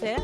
Café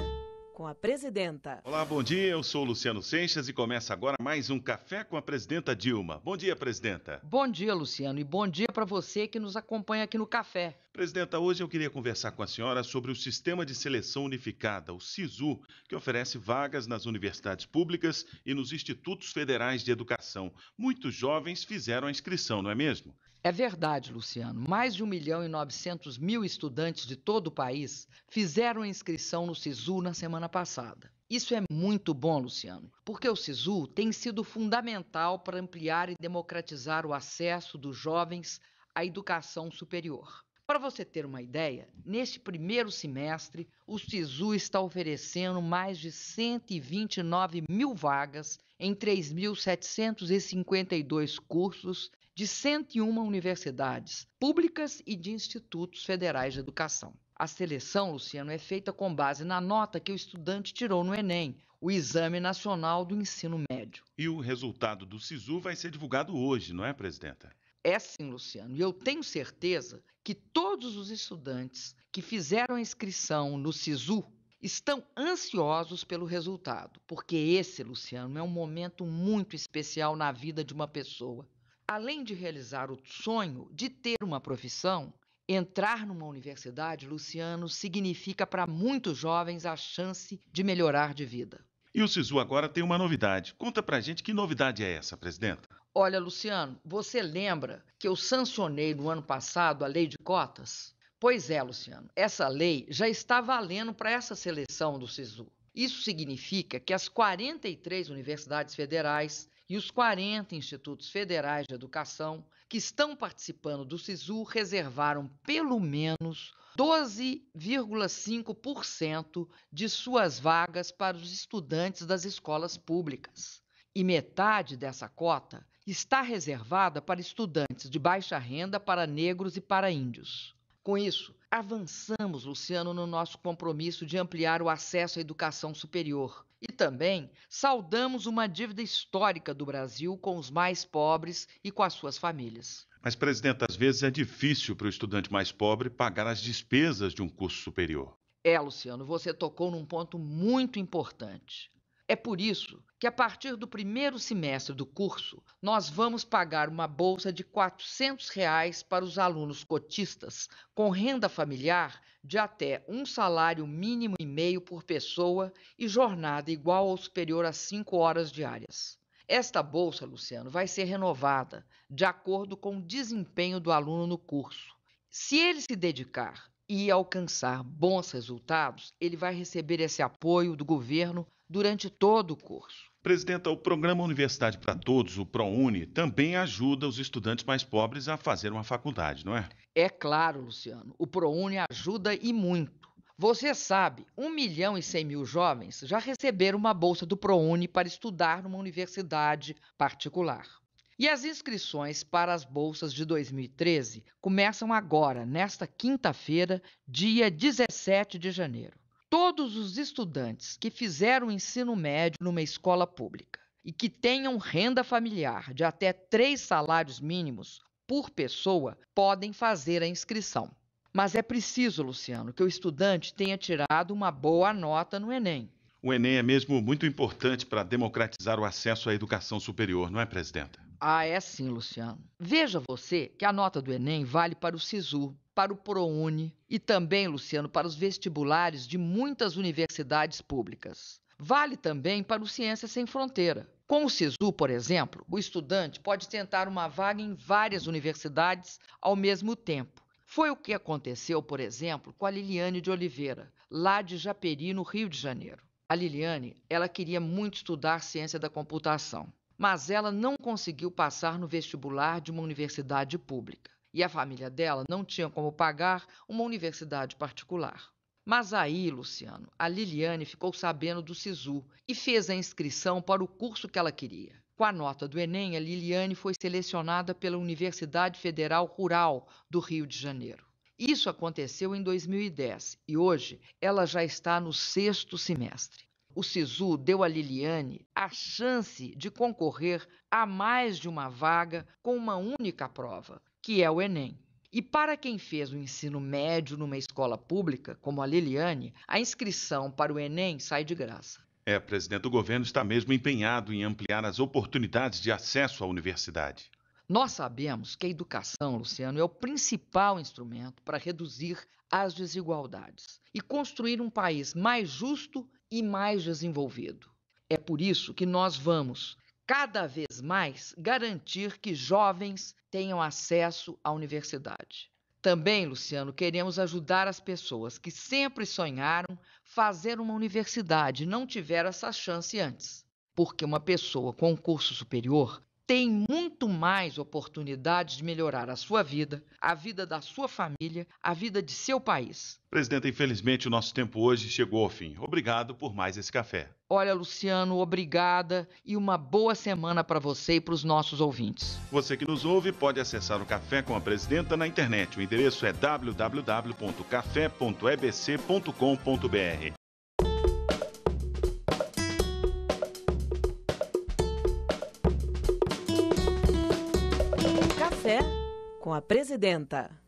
com a Presidenta. Olá, bom dia. Eu sou Luciano Seixas e começa agora mais um Café com a Presidenta Dilma. Bom dia, Presidenta. Bom dia, Luciano, e bom dia para você que nos acompanha aqui no Café. Presidenta, hoje eu queria conversar com a senhora sobre o Sistema de Seleção Unificada, o SISU, que oferece vagas nas universidades públicas e nos institutos federais de educação. Muitos jovens fizeram a inscrição, não é mesmo? É verdade, Luciano. Mais de 1 milhão e 900 mil estudantes de todo o país fizeram a inscrição no SISU na semana passada. Isso é muito bom, Luciano, porque o SISU tem sido fundamental para ampliar e democratizar o acesso dos jovens à educação superior. Para você ter uma ideia, neste primeiro semestre, o SISU está oferecendo mais de 129 mil vagas em 3.752 cursos de 101 universidades públicas e de institutos federais de educação. A seleção, Luciano, é feita com base na nota que o estudante tirou no Enem, o Exame Nacional do Ensino Médio. E o resultado do SISU vai ser divulgado hoje, não é, presidenta? É sim, Luciano. E eu tenho certeza que todos os estudantes que fizeram a inscrição no SISU estão ansiosos pelo resultado, porque esse, Luciano, é um momento muito especial na vida de uma pessoa. Além de realizar o sonho de ter uma profissão, entrar numa universidade, Luciano, significa para muitos jovens a chance de melhorar de vida. E o Sisu agora tem uma novidade. Conta pra gente que novidade é essa, presidenta. Olha, Luciano, você lembra que eu sancionei no ano passado a lei de cotas? Pois é, Luciano, essa lei já está valendo para essa seleção do SISU. Isso significa que as 43 universidades federais e os 40 institutos federais de educação que estão participando do SISU reservaram pelo menos 12,5% de suas vagas para os estudantes das escolas públicas. E metade dessa cota está reservada para estudantes de baixa renda, para negros e para índios. Com isso, avançamos, Luciano, no nosso compromisso de ampliar o acesso à educação superior. E também saudamos uma dívida histórica do Brasil com os mais pobres e com as suas famílias. Mas, presidente, às vezes é difícil para o estudante mais pobre pagar as despesas de um curso superior. É, Luciano, você tocou num ponto muito importante. É por isso que, a partir do primeiro semestre do curso, nós vamos pagar uma bolsa de R$ 400 reais para os alunos cotistas, com renda familiar de até um salário mínimo e meio por pessoa e jornada igual ou superior a cinco horas diárias. Esta bolsa, Luciano, vai ser renovada de acordo com o desempenho do aluno no curso. Se ele se dedicar e alcançar bons resultados, ele vai receber esse apoio do governo durante todo o curso. Presidenta, o programa Universidade para Todos, o ProUni, também ajuda os estudantes mais pobres a fazer uma faculdade, não é? É claro, Luciano. O ProUni ajuda e muito. Você sabe, 1 milhão e 100 mil jovens já receberam uma bolsa do ProUni para estudar numa universidade particular. E as inscrições para as bolsas de 2013 começam agora, nesta quinta-feira, dia 17 de janeiro todos os estudantes que fizeram ensino médio numa escola pública e que tenham renda familiar de até três salários mínimos por pessoa podem fazer a inscrição. Mas é preciso, Luciano, que o estudante tenha tirado uma boa nota no Enem. O Enem é mesmo muito importante para democratizar o acesso à educação superior, não é, presidenta? Ah, é sim, Luciano. Veja você que a nota do Enem vale para o SISU, para o ProUni e também, Luciano, para os vestibulares de muitas universidades públicas. Vale também para o Ciências Sem Fronteira. Com o SISU, por exemplo, o estudante pode tentar uma vaga em várias universidades ao mesmo tempo. Foi o que aconteceu, por exemplo, com a Liliane de Oliveira, lá de Japeri, no Rio de Janeiro. A Liliane, ela queria muito estudar ciência da computação, mas ela não conseguiu passar no vestibular de uma universidade pública e a família dela não tinha como pagar uma universidade particular. Mas aí, Luciano, a Liliane ficou sabendo do SISU e fez a inscrição para o curso que ela queria. Com a nota do Enem, a Liliane foi selecionada pela Universidade Federal Rural do Rio de Janeiro. Isso aconteceu em 2010 e hoje ela já está no sexto semestre. O SISU deu a Liliane a chance de concorrer a mais de uma vaga com uma única prova, que é o Enem. E para quem fez o ensino médio numa escola pública, como a Liliane, a inscrição para o Enem sai de graça. É, presidente, do governo está mesmo empenhado em ampliar as oportunidades de acesso à universidade. Nós sabemos que a educação, Luciano, é o principal instrumento para reduzir as desigualdades e construir um país mais justo e mais desenvolvido. É por isso que nós vamos cada vez mais garantir que jovens tenham acesso à universidade. Também, Luciano, queremos ajudar as pessoas que sempre sonharam fazer uma universidade, não tiveram essa chance antes. Porque uma pessoa com um curso superior tem mais oportunidades de melhorar a sua vida, a vida da sua família, a vida de seu país. Presidente, infelizmente o nosso tempo hoje chegou ao fim. Obrigado por mais esse café. Olha, Luciano, obrigada e uma boa semana para você e para os nossos ouvintes. Você que nos ouve pode acessar o Café com a Presidenta na internet. O endereço é www.café.ebc.com.br. com a presidenta.